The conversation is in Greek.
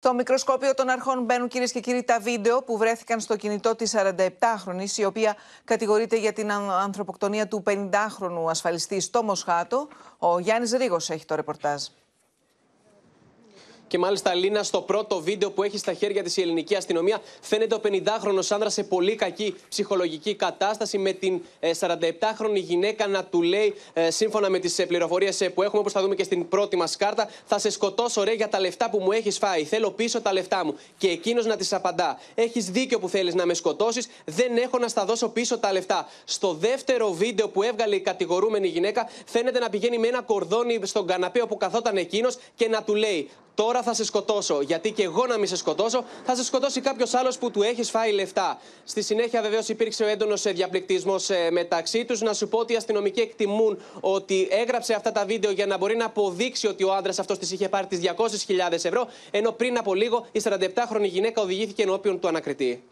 Το μικροσκόπιο των αρχών μπαίνουν κυρίες και κύριοι τα βίντεο που βρέθηκαν στο κινητό της 47χρονη, η οποία κατηγορείται για την ανθρωποκτονία του 50χρονου ασφαλιστή στο Μοσχάτο. Ο Γιάννης Ρίγος έχει το ρεπορτάζ. Και μάλιστα, Λίνα, στο πρώτο βίντεο που έχει στα χέρια της η ελληνική αστυνομία, φαίνεται ο 50χρονο άνδρας σε πολύ κακή ψυχολογική κατάσταση, με την 47χρονη ε, γυναίκα να του λέει, ε, σύμφωνα με τις ε, πληροφορίες που έχουμε, όπως θα δούμε και στην πρώτη μας κάρτα, θα σε σκοτώσω ρε για τα λεφτά που μου έχεις φάει. Θέλω πίσω τα λεφτά μου. Και εκείνος να της απαντά. Έχεις δίκιο που θέλεις να με σκοτώσεις, δεν έχω να στα δώσω πίσω τα λεφτά. Στο δεύτερο βίντεο που έβγαλε η κατηγορούμενη γυναίκα, φαίνεται να πηγαίνει με ένα κορδόνι στον καναπέ όπου καθόταν εκείνος και να του λέει Τώρα θα σε σκοτώσω. Γιατί και εγώ να μην σε σκοτώσω, θα σε σκοτώσει κάποιος άλλος που του έχεις φάει λεφτά. Στη συνέχεια, βεβαίως, υπήρξε ο έντονος ε, διαπληκτισμός ε, μεταξύ τους. Να σου πω ότι οι αστυνομικοί εκτιμούν ότι έγραψε αυτά τα βίντεο για να μπορεί να αποδείξει ότι ο άντρας αυτός της είχε πάρει τις 200.000 ευρώ. Ενώ πριν από λίγο η 47χρονη γυναίκα οδηγήθηκε ενώπιον του ανακριτή.